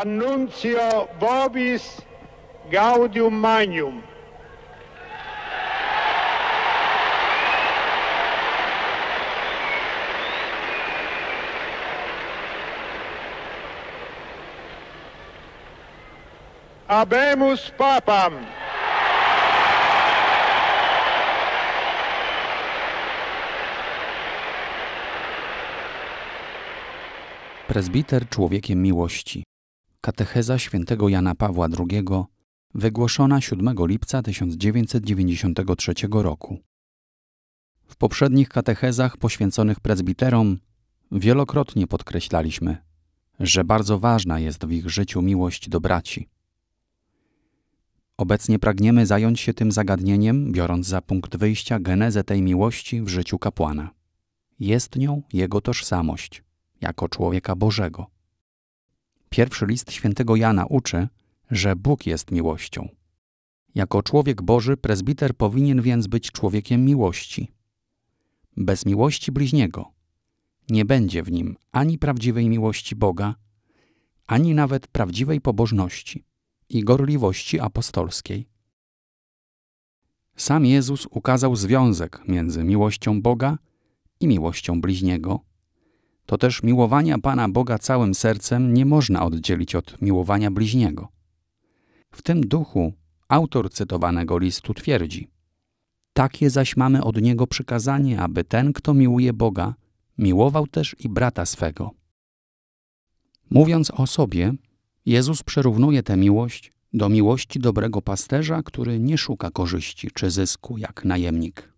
Annuncio Vobis Gaudium Magnum. Abemus Papam. Prezbiter człowiekiem miłości. Katecheza świętego Jana Pawła II, wygłoszona 7 lipca 1993 roku. W poprzednich katechezach poświęconych prezbiterom wielokrotnie podkreślaliśmy, że bardzo ważna jest w ich życiu miłość do braci. Obecnie pragniemy zająć się tym zagadnieniem, biorąc za punkt wyjścia genezę tej miłości w życiu kapłana. Jest nią jego tożsamość jako człowieka Bożego. Pierwszy list świętego Jana uczy, że Bóg jest miłością. Jako człowiek Boży prezbiter powinien więc być człowiekiem miłości. Bez miłości bliźniego nie będzie w nim ani prawdziwej miłości Boga, ani nawet prawdziwej pobożności i gorliwości apostolskiej. Sam Jezus ukazał związek między miłością Boga i miłością bliźniego to też miłowania Pana Boga całym sercem nie można oddzielić od miłowania bliźniego. W tym duchu autor cytowanego listu twierdzi: Takie zaś mamy od niego przykazanie, aby ten, kto miłuje Boga, miłował też i brata swego. Mówiąc o sobie, Jezus przerównuje tę miłość do miłości dobrego pasterza, który nie szuka korzyści czy zysku jak najemnik.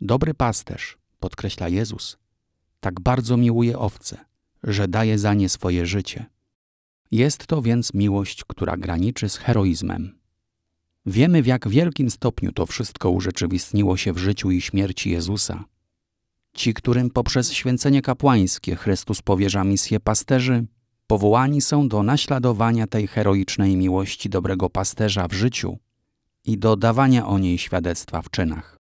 Dobry pasterz, podkreśla Jezus, tak bardzo miłuje owce, że daje za nie swoje życie. Jest to więc miłość, która graniczy z heroizmem. Wiemy, w jak wielkim stopniu to wszystko urzeczywistniło się w życiu i śmierci Jezusa. Ci, którym poprzez święcenie kapłańskie Chrystus powierza misję pasterzy, powołani są do naśladowania tej heroicznej miłości dobrego pasterza w życiu i do dawania o niej świadectwa w czynach.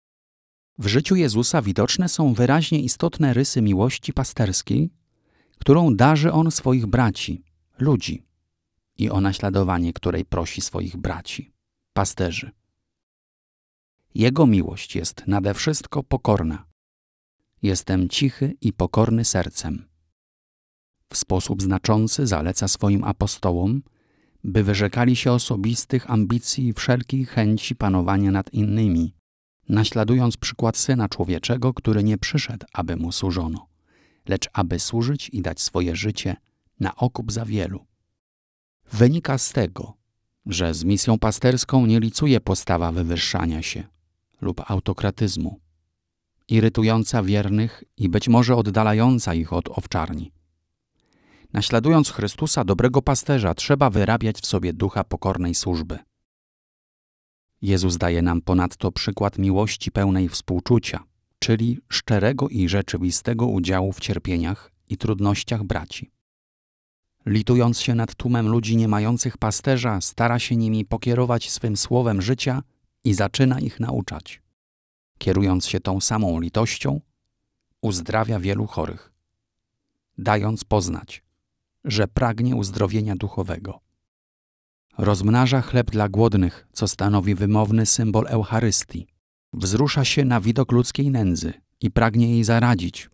W życiu Jezusa widoczne są wyraźnie istotne rysy miłości pasterskiej, którą darzy on swoich braci, ludzi, i o naśladowanie której prosi swoich braci, pasterzy. Jego miłość jest nade wszystko pokorna. Jestem cichy i pokorny sercem. W sposób znaczący zaleca swoim apostołom, by wyrzekali się osobistych ambicji i wszelkiej chęci panowania nad innymi naśladując przykład Syna Człowieczego, który nie przyszedł, aby mu służono, lecz aby służyć i dać swoje życie na okup za wielu. Wynika z tego, że z misją pasterską nie licuje postawa wywyższania się lub autokratyzmu, irytująca wiernych i być może oddalająca ich od owczarni. Naśladując Chrystusa, dobrego pasterza, trzeba wyrabiać w sobie ducha pokornej służby – Jezus daje nam ponadto przykład miłości pełnej współczucia, czyli szczerego i rzeczywistego udziału w cierpieniach i trudnościach braci. Litując się nad tłumem ludzi nie mających pasterza, stara się nimi pokierować swym słowem życia i zaczyna ich nauczać. Kierując się tą samą litością, uzdrawia wielu chorych, dając poznać, że pragnie uzdrowienia duchowego. Rozmnaża chleb dla głodnych, co stanowi wymowny symbol Eucharystii. Wzrusza się na widok ludzkiej nędzy i pragnie jej zaradzić.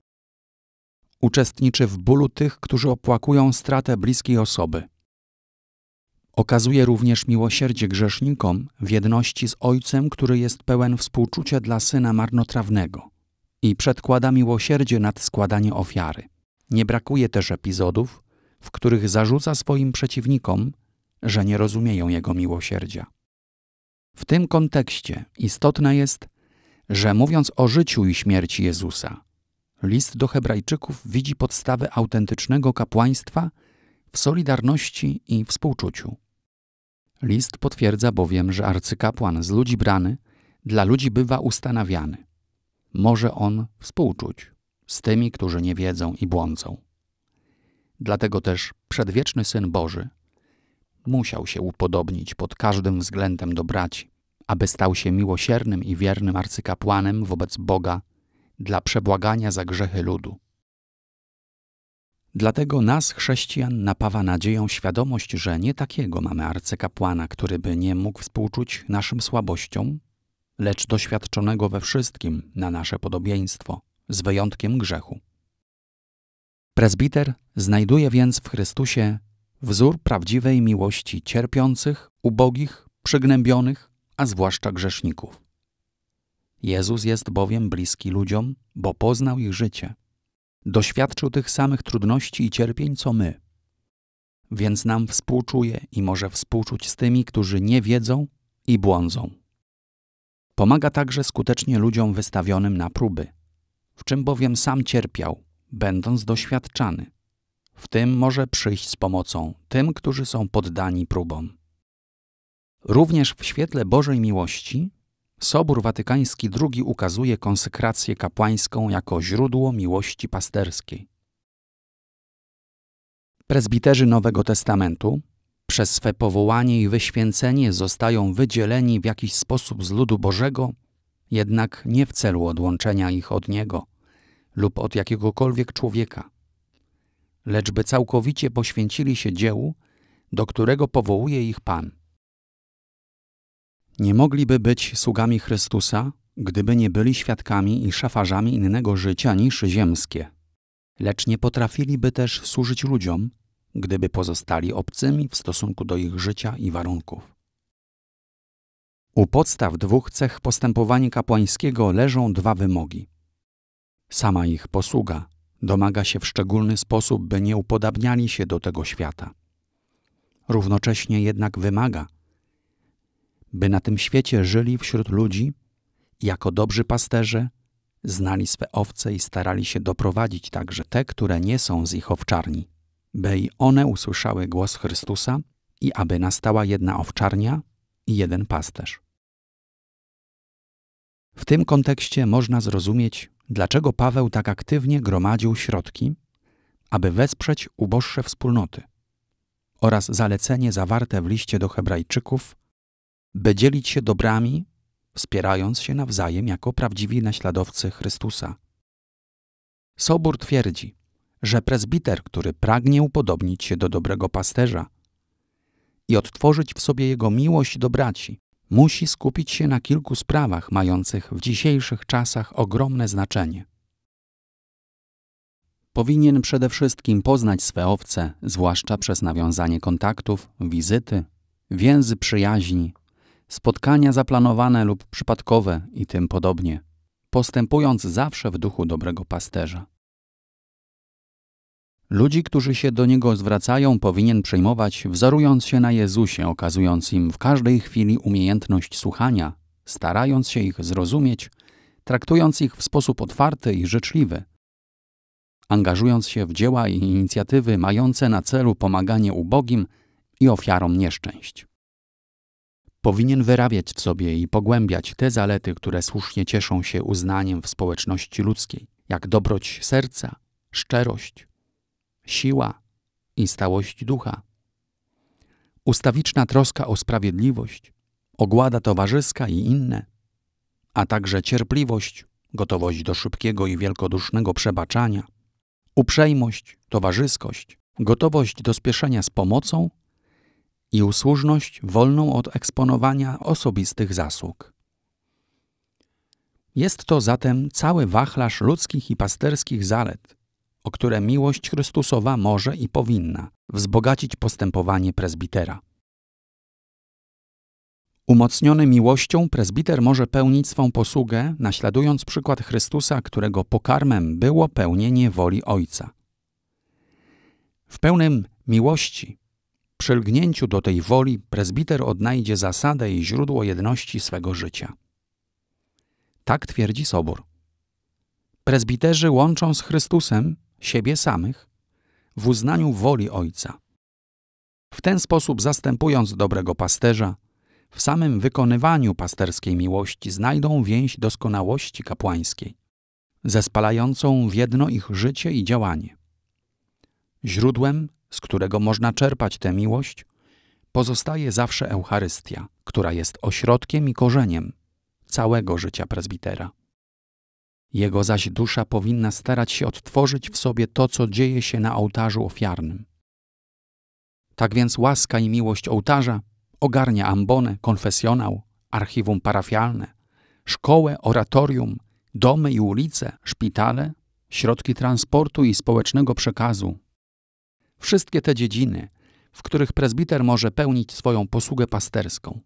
Uczestniczy w bólu tych, którzy opłakują stratę bliskiej osoby. Okazuje również miłosierdzie grzesznikom w jedności z Ojcem, który jest pełen współczucia dla syna marnotrawnego i przedkłada miłosierdzie nad składanie ofiary. Nie brakuje też epizodów, w których zarzuca swoim przeciwnikom, że nie rozumieją Jego miłosierdzia. W tym kontekście istotne jest, że mówiąc o życiu i śmierci Jezusa, list do Hebrajczyków widzi podstawę autentycznego kapłaństwa w solidarności i współczuciu. List potwierdza bowiem, że arcykapłan z ludzi brany dla ludzi bywa ustanawiany. Może on współczuć z tymi, którzy nie wiedzą i błądzą. Dlatego też przedwieczny Syn Boży musiał się upodobnić pod każdym względem do braci, aby stał się miłosiernym i wiernym arcykapłanem wobec Boga dla przebłagania za grzechy ludu. Dlatego nas, chrześcijan, napawa nadzieją świadomość, że nie takiego mamy arcykapłana, który by nie mógł współczuć naszym słabościom, lecz doświadczonego we wszystkim na nasze podobieństwo, z wyjątkiem grzechu. Prezbiter znajduje więc w Chrystusie wzór prawdziwej miłości cierpiących, ubogich, przygnębionych, a zwłaszcza grzeszników. Jezus jest bowiem bliski ludziom, bo poznał ich życie. Doświadczył tych samych trudności i cierpień co my. Więc nam współczuje i może współczuć z tymi, którzy nie wiedzą i błądzą. Pomaga także skutecznie ludziom wystawionym na próby, w czym bowiem sam cierpiał, będąc doświadczany w tym może przyjść z pomocą tym, którzy są poddani próbom. Również w świetle Bożej miłości Sobór Watykański II ukazuje konsekrację kapłańską jako źródło miłości pasterskiej. Prezbiterzy Nowego Testamentu przez swe powołanie i wyświęcenie zostają wydzieleni w jakiś sposób z ludu Bożego, jednak nie w celu odłączenia ich od Niego lub od jakiegokolwiek człowieka lecz by całkowicie poświęcili się dziełu, do którego powołuje ich Pan. Nie mogliby być sługami Chrystusa, gdyby nie byli świadkami i szafarzami innego życia niż ziemskie, lecz nie potrafiliby też służyć ludziom, gdyby pozostali obcymi w stosunku do ich życia i warunków. U podstaw dwóch cech postępowania kapłańskiego leżą dwa wymogi. Sama ich posługa Domaga się w szczególny sposób, by nie upodabniali się do tego świata. Równocześnie jednak wymaga, by na tym świecie żyli wśród ludzi, jako dobrzy pasterze, znali swe owce i starali się doprowadzić także te, które nie są z ich owczarni, by i one usłyszały głos Chrystusa i aby nastała jedna owczarnia i jeden pasterz. W tym kontekście można zrozumieć dlaczego Paweł tak aktywnie gromadził środki, aby wesprzeć uboższe wspólnoty oraz zalecenie zawarte w liście do Hebrajczyków, by dzielić się dobrami, wspierając się nawzajem jako prawdziwi naśladowcy Chrystusa. Sobór twierdzi, że prezbiter, który pragnie upodobnić się do dobrego pasterza i odtworzyć w sobie jego miłość do braci, musi skupić się na kilku sprawach mających w dzisiejszych czasach ogromne znaczenie. Powinien przede wszystkim poznać swe owce, zwłaszcza przez nawiązanie kontaktów, wizyty, więzy przyjaźni, spotkania zaplanowane lub przypadkowe i tym podobnie, postępując zawsze w duchu dobrego pasterza. Ludzi, którzy się do Niego zwracają, powinien przejmować, wzorując się na Jezusie, okazując im w każdej chwili umiejętność słuchania, starając się ich zrozumieć, traktując ich w sposób otwarty i życzliwy. Angażując się w dzieła i inicjatywy mające na celu pomaganie ubogim i ofiarom nieszczęść. Powinien wyrabiać w sobie i pogłębiać te zalety, które słusznie cieszą się uznaniem w społeczności ludzkiej, jak dobroć serca, szczerość, siła i stałość ducha. Ustawiczna troska o sprawiedliwość, ogłada towarzyska i inne, a także cierpliwość, gotowość do szybkiego i wielkodusznego przebaczania, uprzejmość, towarzyskość, gotowość do spieszenia z pomocą i usłużność wolną od eksponowania osobistych zasług. Jest to zatem cały wachlarz ludzkich i pasterskich zalet, o które miłość Chrystusowa może i powinna wzbogacić postępowanie prezbitera. Umocniony miłością, prezbiter może pełnić swą posługę, naśladując przykład Chrystusa, którego pokarmem było pełnienie woli Ojca. W pełnym miłości, przylgnięciu do tej woli, prezbiter odnajdzie zasadę i źródło jedności swego życia. Tak twierdzi Sobór. Prezbiterzy łączą z Chrystusem siebie samych, w uznaniu woli Ojca. W ten sposób zastępując dobrego pasterza, w samym wykonywaniu pasterskiej miłości znajdą więź doskonałości kapłańskiej, zespalającą w jedno ich życie i działanie. Źródłem, z którego można czerpać tę miłość, pozostaje zawsze Eucharystia, która jest ośrodkiem i korzeniem całego życia prezbitera. Jego zaś dusza powinna starać się odtworzyć w sobie to, co dzieje się na ołtarzu ofiarnym. Tak więc łaska i miłość ołtarza ogarnia ambonę, konfesjonał, archiwum parafialne, szkołę, oratorium, domy i ulice, szpitale, środki transportu i społecznego przekazu. Wszystkie te dziedziny, w których prezbiter może pełnić swoją posługę pasterską.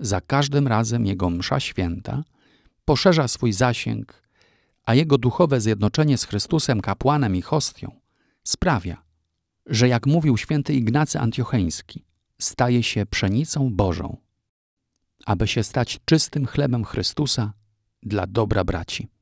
Za każdym razem jego msza święta – poszerza swój zasięg, a jego duchowe zjednoczenie z Chrystusem, kapłanem i hostią sprawia, że jak mówił święty Ignacy Antiocheński, staje się pszenicą Bożą, aby się stać czystym chlebem Chrystusa dla dobra braci.